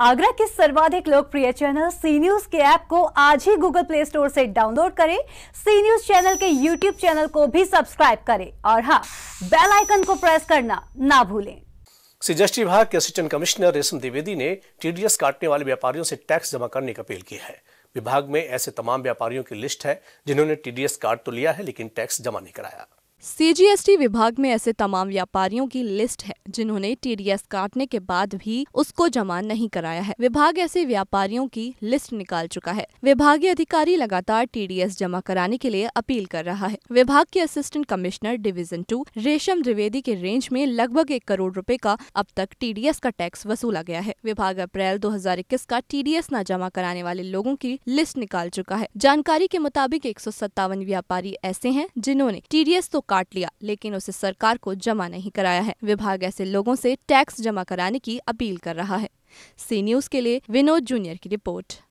आगरा के सर्वाधिक लोकप्रिय चैनल सी न्यूज के ऐप को आज ही गूगल प्ले स्टोर से डाउनलोड करें सी न्यूज चैनल के यूट्यूब चैनल को भी सब्सक्राइब करें और हाँ बेल आइकन को प्रेस करना ना भूलें सीजीएसटी विभाग के असिस्टेंट कमिश्नर रेशम द्विवेदी ने टीडीएस काटने वाले व्यापारियों से टैक्स जमा करने की अपील की है विभाग में ऐसे तमाम व्यापारियों की लिस्ट है जिन्होंने टीडीएस कार्ड तो लिया है लेकिन टैक्स जमा नहीं कराया सीजीएसटी विभाग में ऐसे तमाम व्यापारियों की लिस्ट है जिन्होंने टीडीएस काटने के बाद भी उसको जमा नहीं कराया है विभाग ऐसे व्यापारियों की लिस्ट निकाल चुका है विभागीय अधिकारी लगातार टीडीएस जमा कराने के लिए अपील कर रहा है विभाग के असिस्टेंट कमिश्नर डिवीजन टू रेशम द्विवेदी के रेंज में लगभग एक करोड़ रूपए का अब तक टी का टैक्स वसूला गया है विभाग अप्रैल दो का टी न जमा कराने वाले लोगों की लिस्ट निकाल चुका है जानकारी के मुताबिक एक व्यापारी ऐसे है जिन्होंने टी तो काट लिया लेकिन उसे सरकार को जमा नहीं कराया है विभाग ऐसे लोगों से टैक्स जमा कराने की अपील कर रहा है सी न्यूज के लिए विनोद जूनियर की रिपोर्ट